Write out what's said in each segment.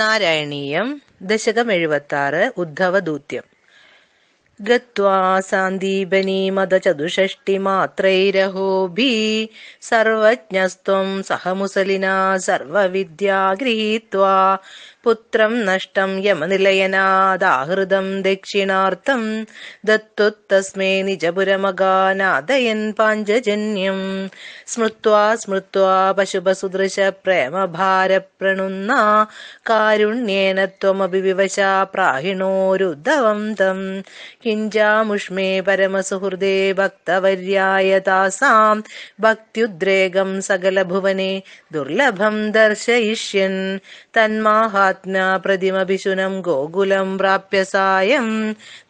നാരായണീയം ദശകം എഴുപത്തി ആറ് ഉദ്ധവദൂത്യം गत्वा सान्दीपनीमदचतुषष्टिमात्रैरहोभिः सर्वज्ञस्त्वं सह मुसलिना सर्वविद्या गृहीत्वा पुत्रं नष्टं यमनिलयनादाहृदं दक्षिणार्थं दत्तुत्तस्मै निजपुरमगानादयन् पाञ्जजन्यं स्मृत्वा स्मृत्वा पशुपसुदृशप्रेमभारप्रणुन्ना कारुण्येन त्वमपि विवशा प्राहिणोरुद्धवं तम् किञ्जामुष्मे परमसुहृदे भक्तवर्याय तासाम् भक्त्युद्रेगम् सकलभुवने दुर्लभम् दर्शयिष्यन् तन्माहात्म्या प्रतिमभिशुनम् गोकुलम् प्राप्य सायम्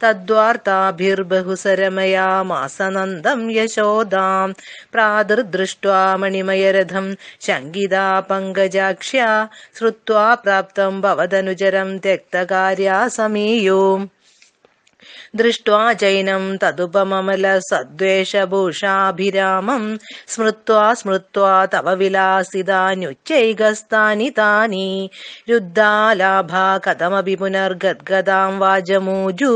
तद्वार्ताभिर्बहुसरमयामास नन्दम् यशोदाम् प्रादुर्दृष्ट्वा मणिमयरथम् शङ्गिता पङ्कजाक्ष्या श्रुत्वा प्राप्तम् भवदनुजरम् त्यक्तकार्या समीयो दृष्ट्वा जैनं तदुपममल सद्वेषभूषाभिरामम् स्मृत्वा स्मृत्वा तव विलासि दान्युच्चैगस्तानि तानि युद्धालाभा कथमपि पुनर्गद्गदां वाजमूजु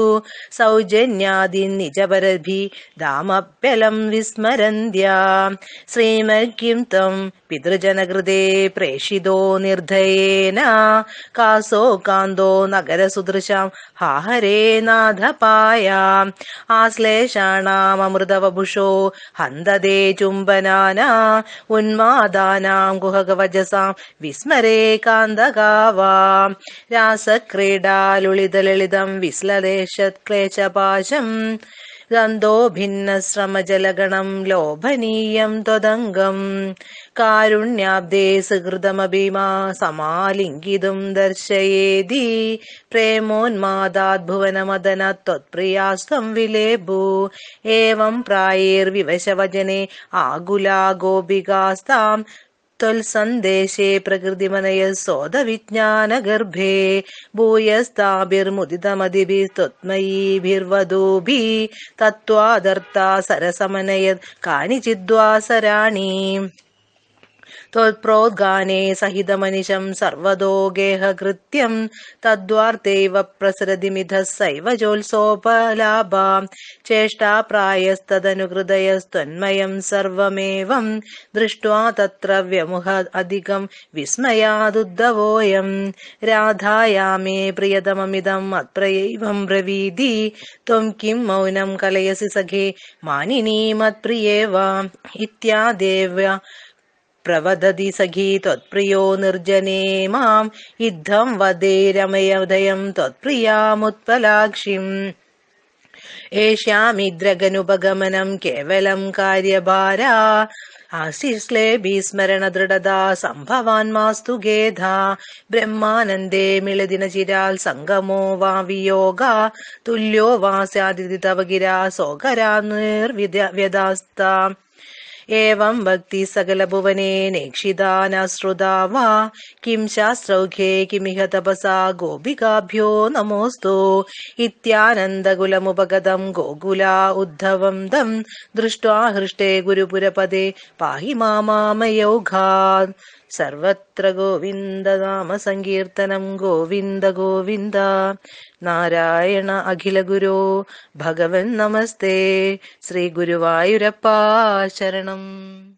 सौजन्यादिन् निजपरभि विस्मरन्द्या विस्मरन्त्या श्रीमद्गीं तम् പിതൃജനകൃതേ പ്രേഷിതോ നിർദ്ധയേന കാസോ കാന്തോ നഗരസുദൃശാം ഹാഹരേ നാഥ നാഥപായാം ആശ്ലേഷാണാമൃതവഭുഷോ ഹന്തദേ ചുംബനാന ഉന്മാദാനാം ഗുഹകവചസാം വിസ്മരേ കാന്തകാവാം രാസക്രീഡാലുളിതലളിതം വിശ്ലദേശക്ലേശപാശം ഗന്ധോ ഭിന്നശ്രമജലഗണം ലോഭനീയം ത്വദംഗം കാരുണ്യാബ്ദേ സുഹൃതമഭിമാ സമാലിംഗിതും ദർശയേതി പ്രേമോന്മാദാദ്ഭുവനമദന ത്വത്പ്രിയാസ്തം വിലേഭൂ ഏവം പ്രായേർവിവശവചനെ ആകുലാ ഗോപികാസ്താം ത്വൽസന്ദേശേ പ്രകൃതിമനയ സോദവിജ്ഞാനഗർഭേ ഭൂയസ്താഭിർമുദിതമതിഭിസ്ത്വത്മയീഭിർവധൂഭി തത്വാദർത്ത സരസമനയത് കാണിചിദ്വാസരാണീ त्वत्प्रोद्गाने सहितमनिशं सर्वतो गेहकृत्यम् तद्वार्थ प्रसरति चेष्टा जोल्सोपलाभाेष्टाप्रायस्तदनुकृदयस्त्वन्मयम् सर्वमेवम् दृष्ट्वा तत्र व्यमुह अधिकम् विस्मयादुद्धवोऽयं राधायामे प्रियतममिदम् अत्रयैवम् ब्रवीदि त्वं किं मौनम् कलयसि सखे मत्प्रिये वा इत्यादेव പ്രവദതി സഖി ത്വത്പ്രിയോ നിർജനേ മാം ഇദ്ധം വദേ രമയദയം ത്വത്പ്രിയാമുത്പലാക്ഷിം ഏഷ്യാമിദ്രഗനുപഗമനം കേവലം കാര്യഭാര ആശിശ്ലേഭി സ്മരണ ദൃഢതാ സംഭവാൻ മാസ്തു ഗേധ ബ്രഹ്മാനന്ദേ മിളദിന ചിരാൽ സംഗമോ വാ വിയോഗ തുല്യോ വാ സ്യാതിഥി തവ ഗിരാ സോകരാ നിർവ്യതാസ്ത एवं भक्ति सकलभुवनेनेक्षिदानाश्रुता वा किं शास्त्रौघ्ये किमिह तपसा गोपिकाभ्यो नमोऽस्तु इत्यानन्दकुलमुपगतं गोकुला उद्धवं दं दृष्ट्वा हृष्टे गुरुपुरपदे पाहि मामामयौघात् സർവത്ര ഗോവിന്ദ നാമ സങ്കീർത്തനം ഗോവിന്ദ ഗോവിന്ദ നാരായണ അഖില ഗുരോ ഭഗവൻ നമസ്തേ ശ്രീ ഗുരുവായൂരപ്പ ശരണം 嗯。